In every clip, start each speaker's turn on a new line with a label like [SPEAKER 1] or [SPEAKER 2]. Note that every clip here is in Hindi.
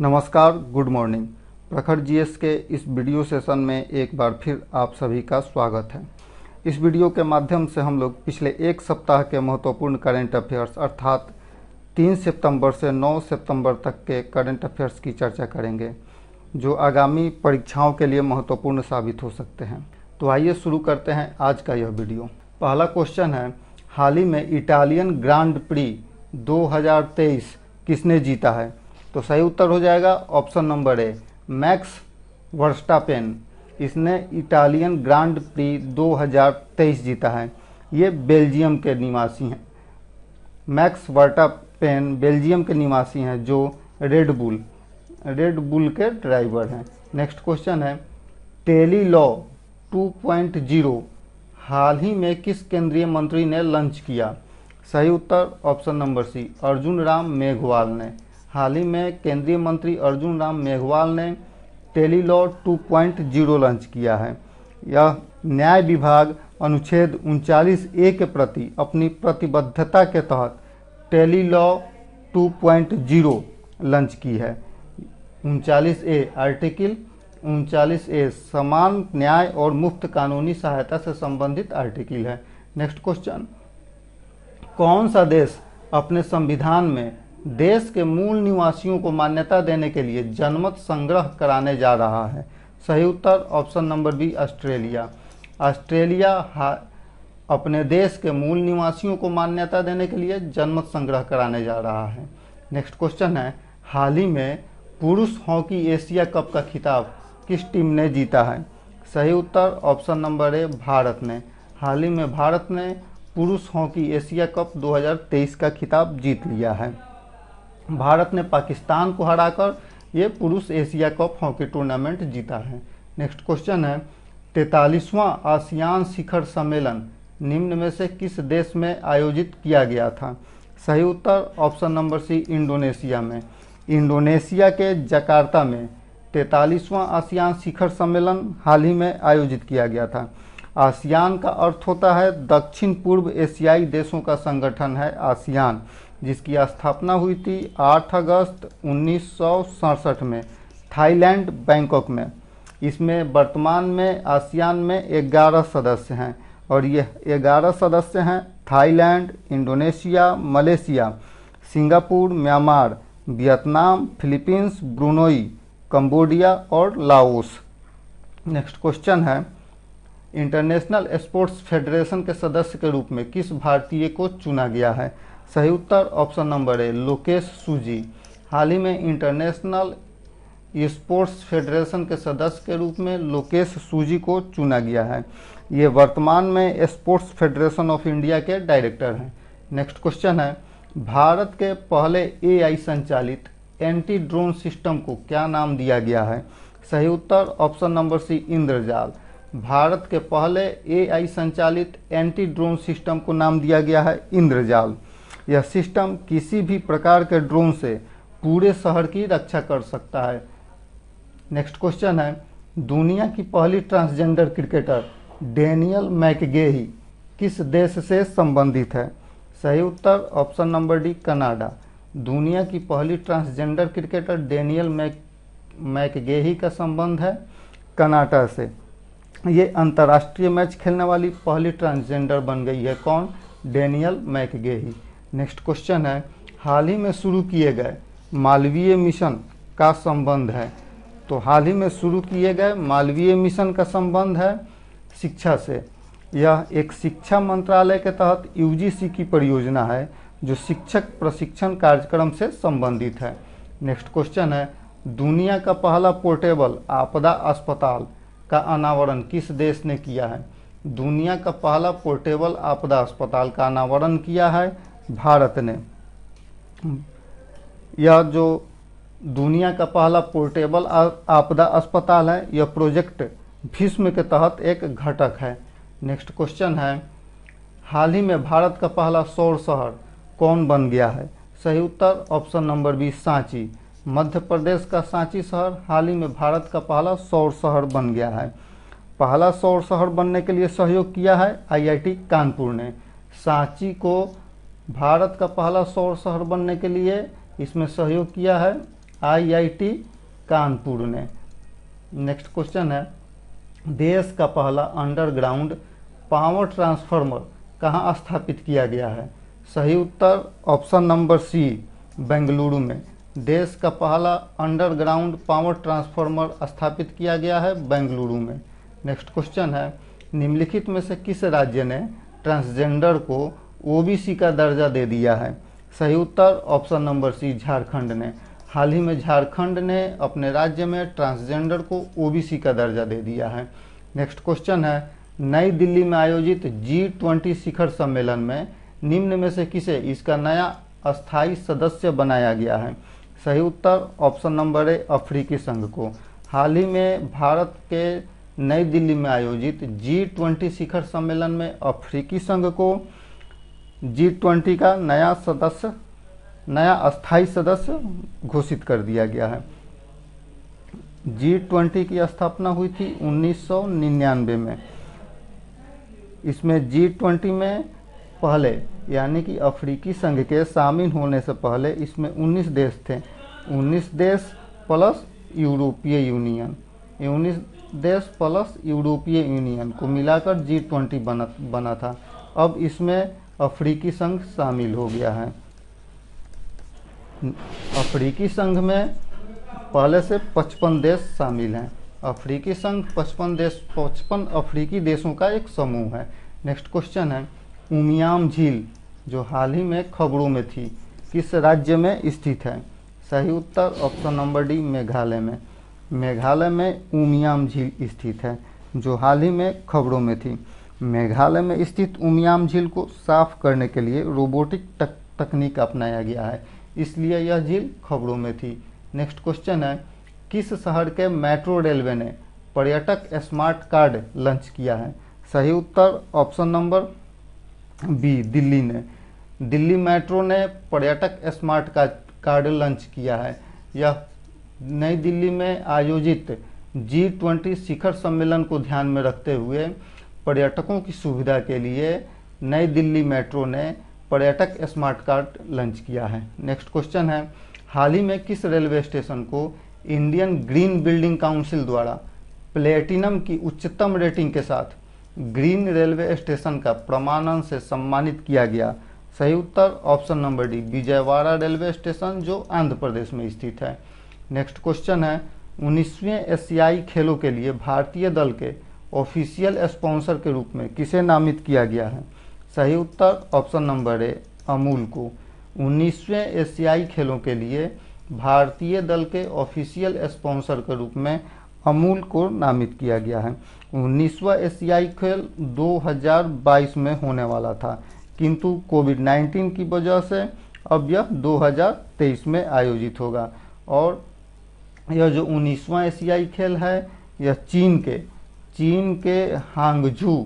[SPEAKER 1] नमस्कार गुड मॉर्निंग प्रखर जीएस के इस वीडियो सेशन में एक बार फिर आप सभी का स्वागत है इस वीडियो के माध्यम से हम लोग पिछले एक सप्ताह के महत्वपूर्ण करेंट अफेयर्स अर्थात 3 सितंबर से 9 सितंबर तक के करेंट अफेयर्स की चर्चा करेंगे जो आगामी परीक्षाओं के लिए महत्वपूर्ण साबित हो सकते हैं तो आइए शुरू करते हैं आज का यह वीडियो पहला क्वेश्चन है हाल ही में इटालियन ग्रांड प्री 2023 किसने जीता है तो सही उत्तर हो जाएगा option number A Max Verstappen इसने इटालियन ग्रांड प्री 2023 जीता है ये बेल्जियम के निवासी हैं मैक्स वर्टापेन बेल्जियम के निवासी हैं जो रेड बुल रेड बुल के ड्राइवर हैं नेक्स्ट क्वेश्चन है टेली लॉ 2.0 हाल ही में किस केंद्रीय मंत्री ने लंच किया सही उत्तर option number C Arjun Ram Meghwal ने हाल ही में केंद्रीय मंत्री अर्जुन राम मेघवाल ने टेलीलॉ 2.0 लॉन्च किया है यह न्याय विभाग अनुच्छेद उनचालीस ए के प्रति अपनी प्रतिबद्धता के तहत टेलीलॉ 2.0 लॉन्च की है उनचालीस ए आर्टिकल उनचालीस ए समान न्याय और मुफ्त कानूनी सहायता से संबंधित आर्टिकल है नेक्स्ट क्वेश्चन कौन सा देश अपने संविधान में देश के मूल निवासियों को मान्यता देने के लिए जनमत संग्रह कराने जा रहा है सही उत्तर option number B Australia Australia अपने देश के मूल निवासियों को मान्यता देने के लिए जनमत संग्रह कराने जा रहा है नेक्स्ट क्वेश्चन है हाल ही में पुरुष हॉकी एशिया कप का खिताब किस टीम ने जीता है सही उत्तर ऑप्शन नंबर ए भारत ने हाल ही में भारत ने पुरुष हॉकी एशिया कप 2023 का खिताब जीत लिया है भारत ने पाकिस्तान को हराकर ये पुरुष एशिया कप हॉकी टूर्नामेंट जीता है नेक्स्ट क्वेश्चन है तैतालीसवां आसियान शिखर सम्मेलन निम्न में से किस देश में आयोजित किया गया था सही उत्तर ऑप्शन नंबर सी इंडोनेशिया में इंडोनेशिया के जकार्ता में तैतालीसवां आसियान शिखर सम्मेलन हाल ही में आयोजित किया गया था आसियान का अर्थ होता है दक्षिण पूर्व एशियाई देशों का संगठन है आसियान जिसकी स्थापना हुई थी 8 अगस्त उन्नीस में थाईलैंड बैंकॉक में इसमें वर्तमान में आसियान में 11 सदस्य हैं और ये 11 सदस्य हैं Thailand Indonesia Malaysia Singapore Myanmar Vietnam Philippines Brunei Cambodia और लाओस नेक्स्ट क्वेश्चन है इंटरनेशनल स्पोर्ट्स फेडरेशन के सदस्य के रूप में किस भारतीय को चुना गया है सही उत्तर option number A Lokesh Suji हाल ही में इंटरनेशनल स्पोर्ट्स फेडरेशन के सदस्य के रूप में लोकेश सूजी को चुना गया है ये वर्तमान में स्पोर्ट्स फेडरेशन ऑफ इंडिया के डायरेक्टर हैं नेक्स्ट क्वेश्चन है भारत के पहले एआई संचालित एंटी ड्रोन सिस्टम को क्या नाम दिया गया है सही उत्तर option number C Indrajaal Bharat के पहले एआई संचालित एंटी ड्रोन सिस्टम को नाम दिया गया है इंद्रजाल यह सिस्टम किसी भी प्रकार के ड्रोन से पूरे शहर की रक्षा कर सकता है नेक्स्ट क्वेश्चन है दुनिया की पहली ट्रांसजेंडर क्रिकेटर डेनियल मैकगेही किस देश से संबंधित है सही उत्तर ऑप्शन नंबर डी कनाडा दुनिया की पहली transgender cricketer Danielle Mac McGahey का संबंध है कनाडा से ये अंतर्राष्ट्रीय मैच खेलने वाली पहली ट्रांसजेंडर बन गई है कौन डेनियल मैकगेही नेक्स्ट क्वेश्चन है हाल ही में शुरू किए गए मालवीय मिशन का संबंध है तो हाल ही में शुरू किए गए मालवीय मिशन का संबंध है शिक्षा से यह एक शिक्षा मंत्रालय के तहत यूजीसी की परियोजना है जो शिक्षक प्रशिक्षण कार्यक्रम से संबंधित है नेक्स्ट क्वेश्चन है दुनिया का पहला पोर्टेबल आपदा अस्पताल का अनावरण किस देश ने किया है दुनिया का पहला पोर्टेबल आपदा अस्पताल का अनावरण किया है भारत ने यह जो दुनिया का पहला पोर्टेबल आपदा अस्पताल है यह प्रोजेक्ट भीष्म के तहत एक घटक है नेक्स्ट क्वेश्चन है हाल ही में भारत का पहला सौर शहर कौन बन गया है सही उत्तर option number B Sanchi Madhya Pradesh का सांची शहर हाल ही में भारत का पहला सौर शहर बन गया है पहला सौर शहर बनने के लिए सहयोग किया है आईआईटी कानपुर ने सांची को भारत का पहला सौर शहर बनने के लिए इसमें सहयोग किया है आईआईटी कानपुर ने नेक्स्ट क्वेश्चन है देश का पहला अंडरग्राउंड पावर ट्रांसफार्मर कहाँ स्थापित किया गया है सही उत्तर ऑप्शन नंबर सी बेंगलुरु में देश का पहला अंडरग्राउंड पावर ट्रांसफार्मर स्थापित किया गया है बेंगलुरु में नेक्स्ट क्वेश्चन है निम्नलिखित में से किस राज्य ने ट्रांसजेंडर को ओबीसी का दर्जा दे दिया है सही उत्तर ऑप्शन नंबर सी झारखंड ने हाल ही में झारखंड ने अपने राज्य में ट्रांसजेंडर को ओबीसी का दर्जा दे दिया है नेक्स्ट क्वेश्चन है नई दिल्ली में आयोजित जी ट्वेंटी शिखर सम्मेलन में निम्न में से किसे इसका नया अस्थाई सदस्य बनाया गया है सही उत्तर ऑप्शन नंबर ए अफ्रीकी संघ को हाल ही में भारत के नई दिल्ली में आयोजित जी ट्वेंटी शिखर सम्मेलन में अफ्रीकी संघ को जी ट्वेंटी का नया सदस्य नया अस्थाई सदस्य घोषित कर दिया गया है जी ट्वेंटी की स्थापना हुई थी 1999 में इसमें जी ट्वेंटी में पहले यानी कि अफ्रीकी संघ के शामिल होने से पहले इसमें 19 देश थे 19 देश प्लस यूरोपीय यूनियन 19 देश प्लस यूरोपीय यूनियन को मिलाकर जी ट्वेंटी बना बना था अब इसमें अफ्रीकी संघ शामिल हो गया है अफ्रीकी संघ में पहले से पचपन देश शामिल हैं अफ्रीकी संघ पचपन देश पचपन अफ्रीकी देशों का एक समूह है नेक्स्ट क्वेश्चन है उमियाम झील जो हाल ही में खबरों में थी किस राज्य में स्थित है सही उत्तर ऑप्शन नंबर डी मेघालय में मेघालय में उमियाम झील स्थित है जो हाल ही में खबरों में थी मेघालय में स्थित उमियाम झील को साफ करने के लिए रोबोटिक तक, तकनीक अपनाया गया है इसलिए यह झील खबरों में थी नेक्स्ट क्वेश्चन है किस शहर के मेट्रो रेलवे ने पर्यटक स्मार्ट कार्ड लॉन्च किया है सही उत्तर ऑप्शन नंबर बी दिल्ली ने दिल्ली मेट्रो ने पर्यटक स्मार्ट कार्ड लॉन्च किया है यह नई दिल्ली में आयोजित जी ट्वेंटी शिखर सम्मेलन को ध्यान में रखते हुए पर्यटकों की सुविधा के लिए नई दिल्ली मेट्रो ने पर्यटक स्मार्ट कार्ड लॉन्च किया है नेक्स्ट क्वेश्चन है हाल ही में किस रेलवे स्टेशन को इंडियन ग्रीन बिल्डिंग काउंसिल द्वारा प्लेटिनम की उच्चतम रेटिंग के साथ ग्रीन रेलवे स्टेशन का प्रमाणन से सम्मानित किया गया सही उत्तर option number D Vijayawada railway station जो आंध्र प्रदेश में स्थित है नेक्स्ट क्वेश्चन है उन्नीसवें एशियाई खेलों के लिए भारतीय दल के ऑफिशियल स्पॉन्सर के रूप में किसे नामित किया गया है सही उत्तर ऑप्शन नंबर ए अमूल को उन्नीसवें एशियाई खेलों के लिए भारतीय दल के ऑफिशियल स्पॉन्सर के रूप में अमूल को नामित किया गया है उन्नीसवा एशियाई खेल 2022 में होने वाला था किंतु कोविड 19 की वजह से अब यह 2023 में आयोजित होगा और यह जो उन्नीसवा एशियाई खेल है यह चीन के चीन के हांगझू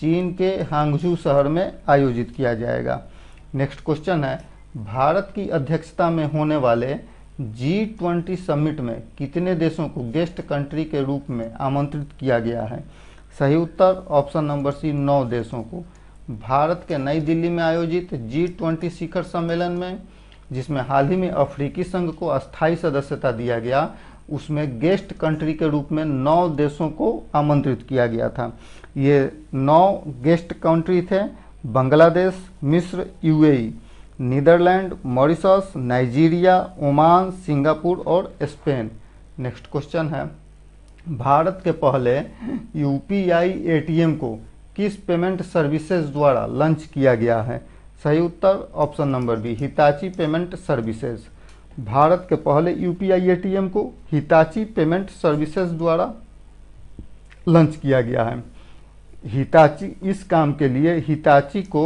[SPEAKER 1] चीन के हांगझू शहर में आयोजित किया जाएगा नेक्स्ट क्वेश्चन है भारत की अध्यक्षता में होने वाले जी ट्वेंटी समिट में कितने देशों को गेस्ट कंट्री के रूप में आमंत्रित किया गया है सही उत्तर ऑप्शन नंबर सी नौ देशों को भारत के नई दिल्ली में आयोजित जी ट्वेंटी शिखर सम्मेलन में जिसमें हाल ही में अफ्रीकी संघ को अस्थायी सदस्यता दिया गया उसमें गेस्ट कंट्री के रूप में नौ देशों को आमंत्रित किया गया था ये नौ गेस्ट कंट्री थे बांग्लादेश मिस्र UAE Netherlands Mauritius Nigeria Oman Singapore और स्पेन नेक्स्ट क्वेश्चन है भारत के पहले यूपीआई एटीएम को किस पेमेंट सर्विसेज द्वारा लॉन्च किया गया है सही उत्तर option number B Hitachi payment services Bharat के पहले यूपीआई एटीएम को हिताची पेमेंट सर्विसेज द्वारा लॉन्च किया गया है हिताची इस काम के लिए हिताची को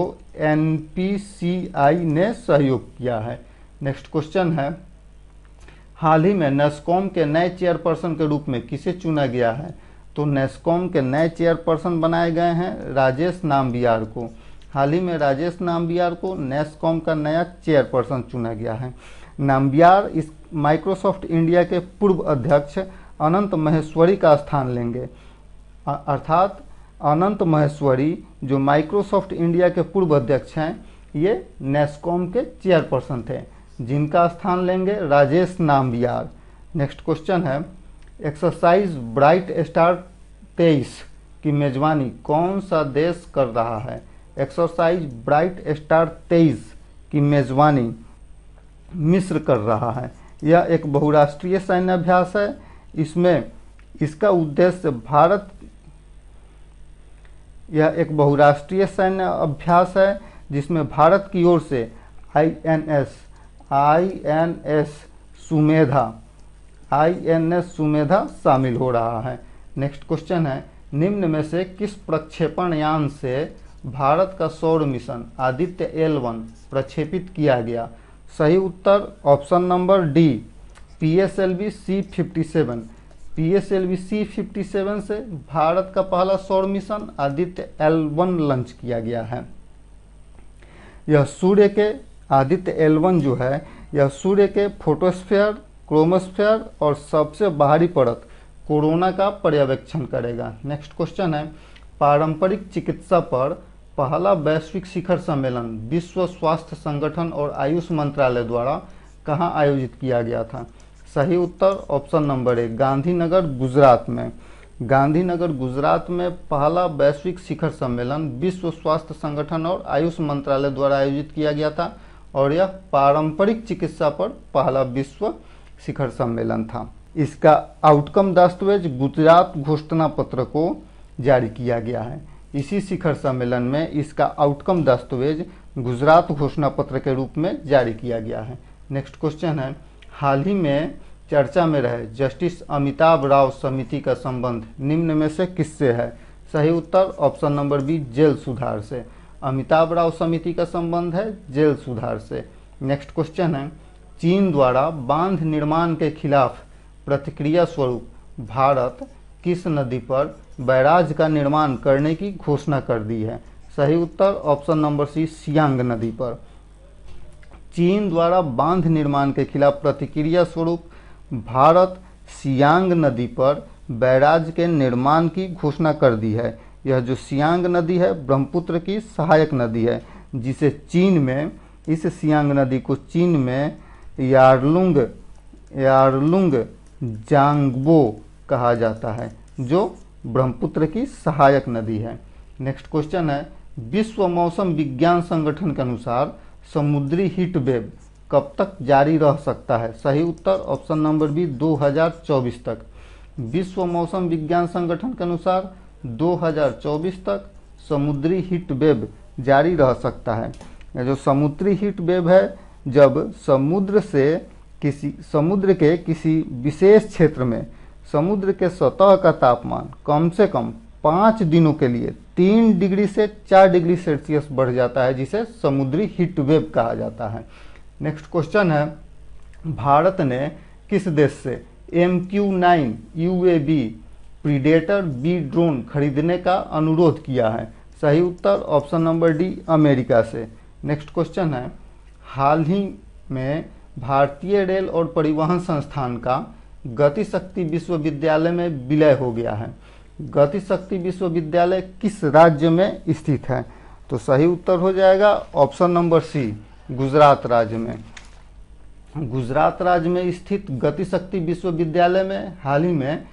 [SPEAKER 1] एनपीसीआई ने सहयोग किया है नेक्स्ट क्वेश्चन है हाल ही में नेस्कॉम के नए चेयरपर्सन के रूप में किसे चुना गया है तो नेस्कॉम के नए चेयरपर्सन बनाए गए हैं राजेश नामबियार को हाल ही में राजेश नामबियार को नेस्कॉम का नया चेयरपर्सन चुना गया है नाम्बियार इस माइक्रोसॉफ्ट इंडिया के पूर्व अध्यक्ष अनंत महेश्वरी का स्थान लेंगे अर्थात अनंत महेश्वरी जो माइक्रोसॉफ्ट इंडिया के पूर्व अध्यक्ष हैं ये नेस्कॉम के चेयरपर्सन थे जिनका स्थान लेंगे राजेश नाम्बियार नेक्स्ट क्वेश्चन है एक्सरसाइज ब्राइट स्टार तेईस की मेजबानी कौन सा देश कर रहा है एक्सरसाइज ब्राइट स्टार तेईस की मेजबानी मिस्र कर रहा है यह एक बहुराष्ट्रीय सैन्य अभ्यास है इसमें इसका उद्देश्य भारत यह एक बहुराष्ट्रीय सैन्य अभ्यास है जिसमें भारत की ओर से INS INS Sumedha INS Sumedha शामिल हो रहा है नेक्स्ट क्वेश्चन है निम्न में से किस प्रक्षेपण यान से भारत का सौर मिशन आदित्य एल वन प्रक्षेपित किया गया सही उत्तर option number D P S L B C fifty seven P S L B C fifty seven से भारत का पहला सौर मिशन आदित्य एल वन लॉन्च किया गया है यह सूर्य के आदित्य एल वन जो है यह सूर्य के फोटोस्फेयर क्रोमोस्फेयर और सबसे बाहरी परत कोरोना का पर्यवेक्षण करेगा नेक्स्ट क्वेश्चन है पारंपरिक चिकित्सा पर पहला वैश्विक शिखर सम्मेलन विश्व स्वास्थ्य संगठन और आयुष मंत्रालय द्वारा कहाँ आयोजित किया गया था सही उत्तर ऑप्शन नंबर एक गांधीनगर गुजरात में गांधीनगर गुजरात में पहला वैश्विक शिखर सम्मेलन विश्व स्वास्थ्य संगठन और आयुष मंत्रालय द्वारा आयोजित किया गया था और यह पारंपरिक चिकित्सा पर पहला विश्व शिखर सम्मेलन था इसका आउटकम दस्तावेज गुजरात घोषणा पत्र को जारी किया गया है इसी शिखर सम्मेलन में इसका आउटकम दस्तावेज गुजरात घोषणा पत्र के रूप में जारी किया गया है नेक्स्ट क्वेश्चन है हाल ही में चर्चा में रहे जस्टिस अमिताभ राव समिति का संबंध निम्न में से किससे है सही उत्तर ऑप्शन नंबर बी जेल सुधार से अमिताभ राव समिति का संबंध है जेल सुधार से नेक्स्ट क्वेश्चन है चीन द्वारा बांध निर्माण के खिलाफ प्रतिक्रिया स्वरूप भारत किस नदी पर बैराज का निर्माण करने की घोषणा कर दी है सही उत्तर ऑप्शन नंबर सी सियांग नदी पर चीन द्वारा बांध निर्माण के खिलाफ प्रतिक्रिया स्वरूप भारत सियांग नदी पर बैराज के निर्माण की घोषणा कर दी है यह जो सियांग नदी है ब्रह्मपुत्र की सहायक नदी है जिसे चीन में इस सियांग नदी को चीन में यारलुंग यारलुंग जांगबो कहा जाता है जो ब्रह्मपुत्र की सहायक नदी है नेक्स्ट क्वेश्चन है विश्व मौसम विज्ञान संगठन के अनुसार समुद्री हीट वेव कब तक जारी रह सकता है सही उत्तर ऑप्शन नंबर बी 2024 तक विश्व मौसम विज्ञान संगठन के अनुसार 2024 तक समुद्री हीट वेव जारी रह सकता है जो समुद्री हीट वेव है जब समुद्र से किसी समुद्र के किसी विशेष क्षेत्र में समुद्र के सतह का तापमान कम से कम पाँच दिनों के लिए तीन डिग्री से चार डिग्री सेल्सियस बढ़ जाता है जिसे समुद्री हीट वेव कहा जाता है नेक्स्ट क्वेश्चन है भारत ने किस देश से M Q nine U A B predator B drone खरीदने का अनुरोध किया है सही उत्तर ऑप्शन नंबर डी अमेरिका से नेक्स्ट क्वेश्चन है हाल ही में भारतीय रेल और परिवहन संस्थान का गति शक्ति विश्वविद्यालय में विलय हो गया है गति शक्ति विश्वविद्यालय किस राज्य में स्थित है तो सही उत्तर हो जाएगा ऑप्शन नंबर सी गुजरात राज्य में गुजरात राज्य में स्थित गति शक्ति विश्वविद्यालय में हाल ही में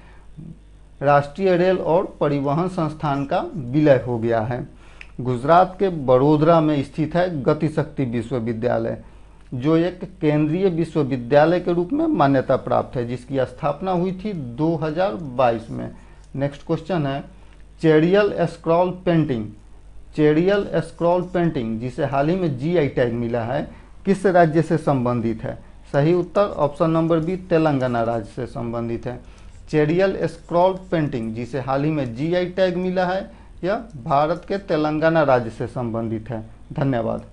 [SPEAKER 1] राष्ट्रीय रेल और परिवहन संस्थान का विलय हो गया है गुजरात के बड़ोदरा में स्थित है गति शक्ति विश्वविद्यालय जो एक केंद्रीय विश्वविद्यालय के रूप में मान्यता प्राप्त है जिसकी स्थापना हुई थी 2022 में नेक्स्ट क्वेश्चन है Cheriyal scroll painting Cheriyal scroll painting जिसे हाल ही में जी टैग मिला है किस राज्य से संबंधित है सही उत्तर ऑप्शन नंबर बी तेलंगाना राज्य से संबंधित है चेरियल स्क्रॉल पेंटिंग जिसे हाल ही में जी टैग मिला है यह भारत के तेलंगाना राज्य से संबंधित है धन्यवाद